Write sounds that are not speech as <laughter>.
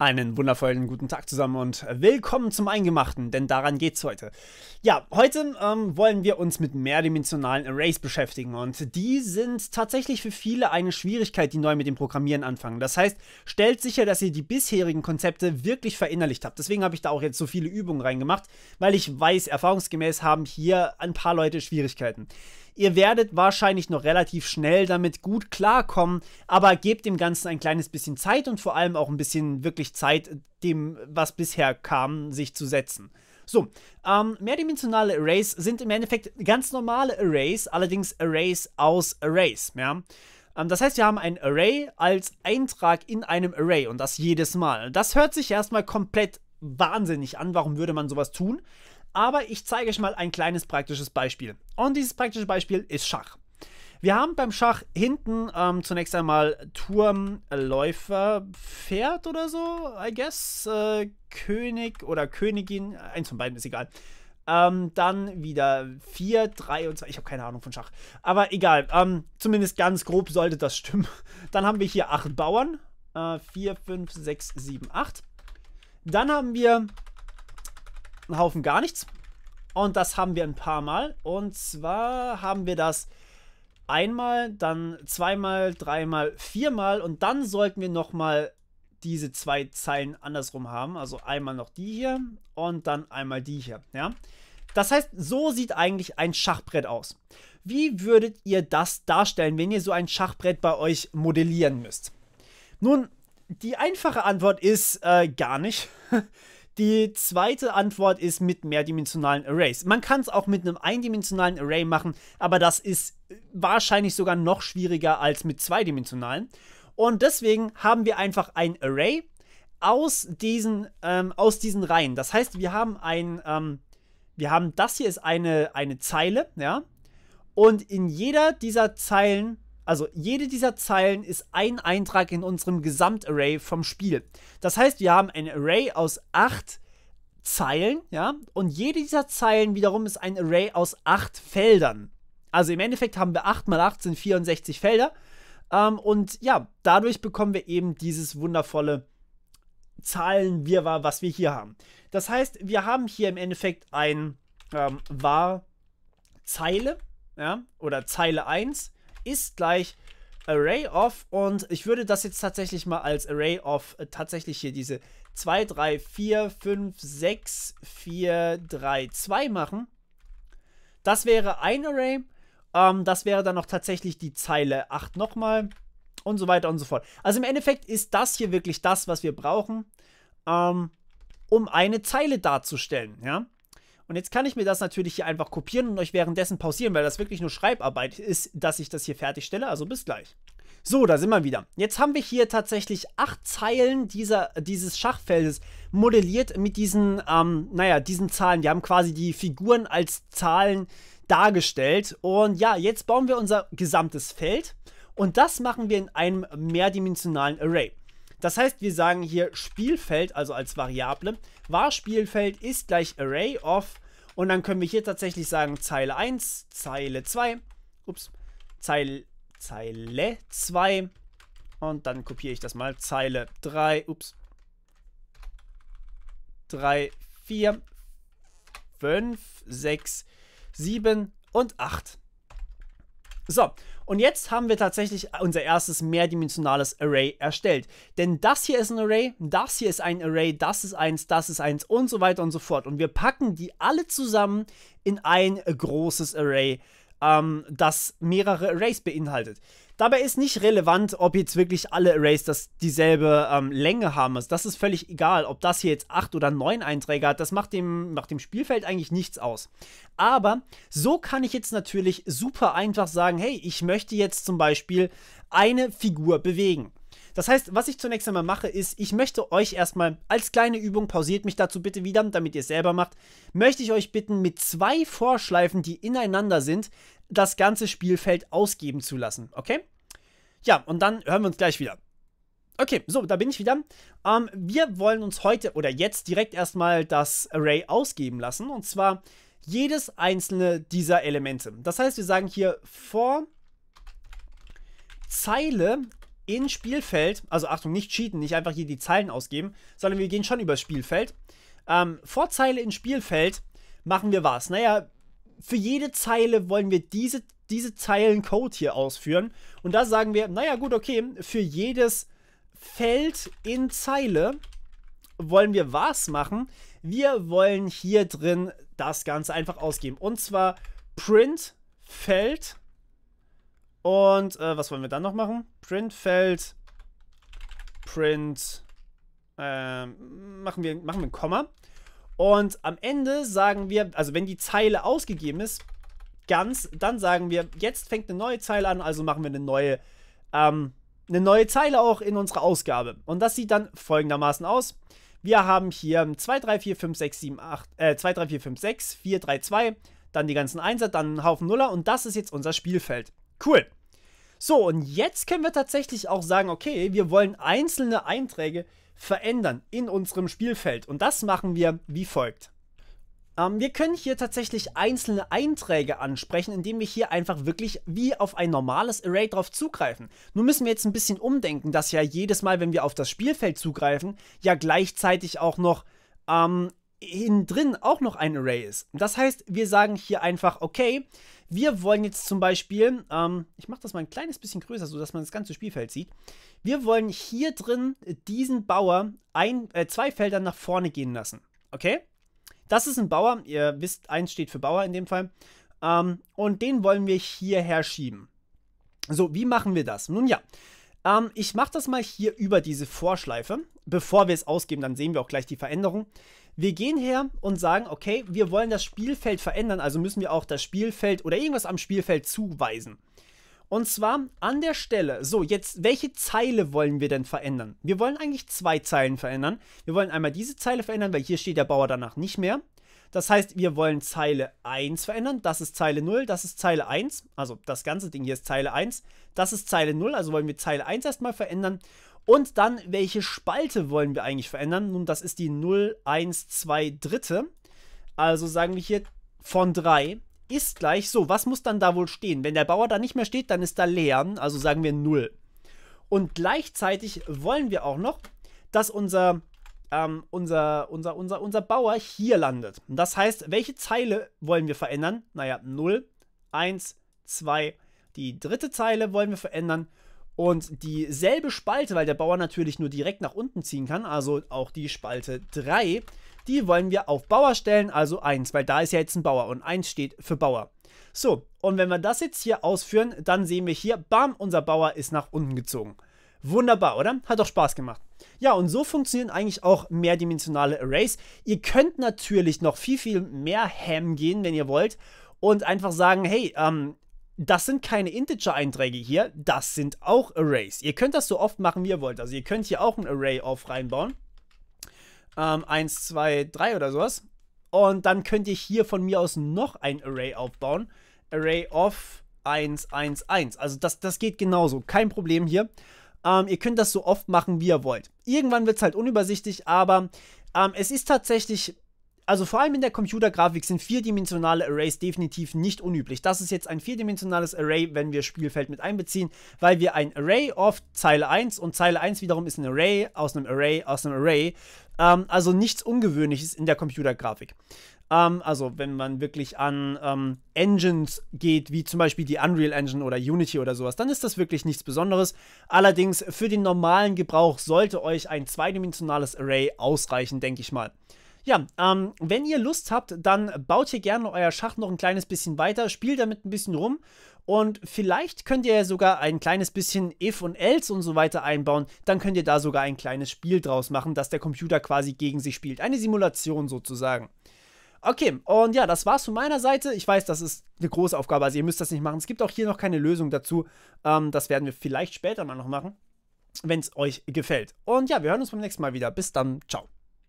Einen wundervollen guten Tag zusammen und willkommen zum Eingemachten, denn daran geht's heute. Ja, heute ähm, wollen wir uns mit mehrdimensionalen Arrays beschäftigen und die sind tatsächlich für viele eine Schwierigkeit, die neu mit dem Programmieren anfangen. Das heißt, stellt sicher, dass ihr die bisherigen Konzepte wirklich verinnerlicht habt. Deswegen habe ich da auch jetzt so viele Übungen reingemacht, weil ich weiß, erfahrungsgemäß haben hier ein paar Leute Schwierigkeiten. Ihr werdet wahrscheinlich noch relativ schnell damit gut klarkommen, aber gebt dem Ganzen ein kleines bisschen Zeit und vor allem auch ein bisschen wirklich Zeit, dem, was bisher kam, sich zu setzen. So, ähm, mehrdimensionale Arrays sind im Endeffekt ganz normale Arrays, allerdings Arrays aus Arrays, ja. Ähm, das heißt, wir haben ein Array als Eintrag in einem Array und das jedes Mal. Das hört sich erstmal komplett wahnsinnig an. Warum würde man sowas tun? Aber ich zeige euch mal ein kleines praktisches Beispiel. Und dieses praktische Beispiel ist Schach. Wir haben beim Schach hinten ähm, zunächst einmal Turm, Läufer, Pferd oder so, I guess. Äh, König oder Königin, eins von beiden ist egal. Ähm, dann wieder 4, 3 und 2. Ich habe keine Ahnung von Schach. Aber egal, ähm, zumindest ganz grob sollte das stimmen. <laughs> Dann haben wir hier 8 Bauern. 4, 5, 6, 7, 8. Dann haben wir einen Haufen gar nichts. Und das haben wir ein paar Mal. Und zwar haben wir das einmal, dann zweimal, dreimal, viermal. Und dann sollten wir nochmal diese zwei Zeilen andersrum haben. Also einmal noch die hier und dann einmal die hier. Ja? Das heißt, so sieht eigentlich ein Schachbrett aus. Wie würdet ihr das darstellen, wenn ihr so ein Schachbrett bei euch modellieren müsst? Nun, die einfache Antwort ist äh, gar nicht. <laughs> Die zweite Antwort ist mit mehrdimensionalen Arrays. Man kann es auch mit einem eindimensionalen Array machen, aber das ist äh, wahrscheinlich sogar noch schwieriger als mit zweidimensionalen. Und deswegen haben wir einfach ein Array aus diesen, ähm, aus diesen Reihen. Das heißt, wir haben ein, ähm, wir haben das hier ist eine, eine Zeile, ja. Und in jeder dieser Zeilen also jede dieser Zeilen ist ein Eintrag in unserem Gesamtarray vom Spiel. Das heißt, wir haben ein Array aus acht Zeilen, ja, und jede dieser Zeilen wiederum ist ein Array aus acht Feldern. Also im Endeffekt haben wir 8 mal 8 sind 64 Felder. Ähm, und ja, dadurch bekommen wir eben dieses wundervolle Zahlenwirrwarr, was wir hier haben. Das heißt, wir haben hier im Endeffekt ein ähm, var Zeile, ja, oder Zeile 1 ist gleich Array of und ich würde das jetzt tatsächlich mal als Array of äh, tatsächlich hier diese 2, 3, 4, 5, 6, 4, 3, 2 machen. Das wäre ein Array. Ähm, das wäre dann noch tatsächlich die Zeile 8 nochmal und so weiter und so fort. Also im Endeffekt ist das hier wirklich das, was wir brauchen, ähm, um eine Zeile darzustellen. Ja? Und jetzt kann ich mir das natürlich hier einfach kopieren und euch währenddessen pausieren, weil das wirklich nur Schreibarbeit ist, dass ich das hier fertigstelle. Also bis gleich. So, da sind wir wieder. Jetzt haben wir hier tatsächlich acht Zeilen dieser, dieses Schachfeldes modelliert mit diesen, ähm, naja, diesen Zahlen. Wir haben quasi die Figuren als Zahlen dargestellt. Und ja, jetzt bauen wir unser gesamtes Feld. Und das machen wir in einem mehrdimensionalen Array. Das heißt, wir sagen hier Spielfeld, also als Variable, war Spielfeld ist gleich Array of und dann können wir hier tatsächlich sagen Zeile 1, Zeile 2, ups, Zeile, Zeile 2 und dann kopiere ich das mal, Zeile 3, ups, 3, 4, 5, 6, 7 und 8. So, und jetzt haben wir tatsächlich unser erstes mehrdimensionales Array erstellt. Denn das hier ist ein Array, das hier ist ein Array, das ist eins, das ist eins und so weiter und so fort. Und wir packen die alle zusammen in ein großes Array ähm, das mehrere Arrays beinhaltet. Dabei ist nicht relevant, ob jetzt wirklich alle Arrays das dieselbe ähm, Länge haben. Also das ist völlig egal, ob das hier jetzt 8 oder 9 Einträge hat. Das macht dem, macht dem Spielfeld eigentlich nichts aus. Aber so kann ich jetzt natürlich super einfach sagen, hey, ich möchte jetzt zum Beispiel eine Figur bewegen. Das heißt, was ich zunächst einmal mache, ist, ich möchte euch erstmal als kleine Übung, pausiert mich dazu bitte wieder, damit ihr es selber macht, möchte ich euch bitten, mit zwei Vorschleifen, die ineinander sind, das ganze Spielfeld ausgeben zu lassen, okay? Ja, und dann hören wir uns gleich wieder. Okay, so, da bin ich wieder. Ähm, wir wollen uns heute oder jetzt direkt erstmal das Array ausgeben lassen. Und zwar jedes einzelne dieser Elemente. Das heißt, wir sagen hier vor Zeile ins Spielfeld, also Achtung, nicht cheaten, nicht einfach hier die Zeilen ausgeben, sondern wir gehen schon übers Spielfeld. Ähm, vor Zeile ins Spielfeld machen wir was. Naja, für jede Zeile wollen wir diese, diese Zeilen Code hier ausführen. Und da sagen wir, naja gut, okay, für jedes Feld in Zeile wollen wir was machen? Wir wollen hier drin das Ganze einfach ausgeben. Und zwar print Feld und äh, was wollen wir dann noch machen? Printfeld. Print. Ähm, machen, wir, machen wir ein Komma. Und am Ende sagen wir, also wenn die Zeile ausgegeben ist, ganz, dann sagen wir, jetzt fängt eine neue Zeile an, also machen wir eine neue, ähm, eine neue Zeile auch in unserer Ausgabe. Und das sieht dann folgendermaßen aus. Wir haben hier 2, 3, 4, 5, 6, 7, 8, äh, 2, 3, 4, 5, 6, 4, 3, 2, dann die ganzen Einser, dann einen Haufen Nuller und das ist jetzt unser Spielfeld. Cool. So, und jetzt können wir tatsächlich auch sagen, okay, wir wollen einzelne Einträge verändern in unserem Spielfeld. Und das machen wir wie folgt. Ähm, wir können hier tatsächlich einzelne Einträge ansprechen, indem wir hier einfach wirklich wie auf ein normales Array drauf zugreifen. Nun müssen wir jetzt ein bisschen umdenken, dass ja jedes Mal, wenn wir auf das Spielfeld zugreifen, ja gleichzeitig auch noch ähm, innen drin auch noch ein Array ist. Das heißt, wir sagen hier einfach, okay, wir wollen jetzt zum Beispiel, ähm, ich mache das mal ein kleines bisschen größer, sodass man das ganze Spielfeld sieht. Wir wollen hier drin diesen Bauer ein, äh, zwei Felder nach vorne gehen lassen. Okay? Das ist ein Bauer, ihr wisst, eins steht für Bauer in dem Fall. Ähm, und den wollen wir hierher schieben. So, wie machen wir das? Nun ja, ähm, ich mache das mal hier über diese Vorschleife. Bevor wir es ausgeben, dann sehen wir auch gleich die Veränderung. Wir gehen her und sagen, okay, wir wollen das Spielfeld verändern, also müssen wir auch das Spielfeld oder irgendwas am Spielfeld zuweisen. Und zwar an der Stelle, so jetzt, welche Zeile wollen wir denn verändern? Wir wollen eigentlich zwei Zeilen verändern. Wir wollen einmal diese Zeile verändern, weil hier steht der Bauer danach nicht mehr. Das heißt, wir wollen Zeile 1 verändern. Das ist Zeile 0, das ist Zeile 1. Also das ganze Ding hier ist Zeile 1. Das ist Zeile 0, also wollen wir Zeile 1 erstmal verändern. Und dann, welche Spalte wollen wir eigentlich verändern? Nun, das ist die 0, 1, 2 Dritte. Also sagen wir hier von 3 ist gleich so. Was muss dann da wohl stehen? Wenn der Bauer da nicht mehr steht, dann ist da leer. Also sagen wir 0. Und gleichzeitig wollen wir auch noch, dass unser, ähm, unser, unser, unser, unser Bauer hier landet. Das heißt, welche Zeile wollen wir verändern? Naja, 0, 1, 2. Die dritte Zeile wollen wir verändern. Und dieselbe Spalte, weil der Bauer natürlich nur direkt nach unten ziehen kann, also auch die Spalte 3, die wollen wir auf Bauer stellen, also 1, weil da ist ja jetzt ein Bauer und 1 steht für Bauer. So, und wenn wir das jetzt hier ausführen, dann sehen wir hier, bam, unser Bauer ist nach unten gezogen. Wunderbar, oder? Hat doch Spaß gemacht. Ja, und so funktionieren eigentlich auch mehrdimensionale Arrays. Ihr könnt natürlich noch viel, viel mehr ham gehen, wenn ihr wollt und einfach sagen, hey, ähm, das sind keine Integer-Einträge hier, das sind auch Arrays. Ihr könnt das so oft machen, wie ihr wollt. Also ihr könnt hier auch ein Array auf reinbauen. Ähm, 1, 2, 3 oder sowas. Und dann könnt ihr hier von mir aus noch ein Array aufbauen. Array of 1, 1, 1. Also das, das geht genauso, kein Problem hier. Ähm, ihr könnt das so oft machen, wie ihr wollt. Irgendwann wird es halt unübersichtlich, aber ähm, es ist tatsächlich also vor allem in der Computergrafik sind vierdimensionale Arrays definitiv nicht unüblich. Das ist jetzt ein vierdimensionales Array, wenn wir Spielfeld mit einbeziehen, weil wir ein Array oft Zeile 1 und Zeile 1 wiederum ist ein Array aus einem Array aus einem Array. Ähm, also nichts Ungewöhnliches in der Computergrafik. Ähm, also wenn man wirklich an ähm, Engines geht, wie zum Beispiel die Unreal Engine oder Unity oder sowas, dann ist das wirklich nichts Besonderes. Allerdings für den normalen Gebrauch sollte euch ein zweidimensionales Array ausreichen, denke ich mal. Ja, ähm, wenn ihr Lust habt, dann baut hier gerne euer Schacht noch ein kleines bisschen weiter, spielt damit ein bisschen rum und vielleicht könnt ihr ja sogar ein kleines bisschen If und Else und so weiter einbauen. Dann könnt ihr da sogar ein kleines Spiel draus machen, dass der Computer quasi gegen sich spielt. Eine Simulation sozusagen. Okay, und ja, das war's von meiner Seite. Ich weiß, das ist eine große Aufgabe, also ihr müsst das nicht machen. Es gibt auch hier noch keine Lösung dazu. Ähm, das werden wir vielleicht später mal noch machen, wenn es euch gefällt. Und ja, wir hören uns beim nächsten Mal wieder. Bis dann, ciao.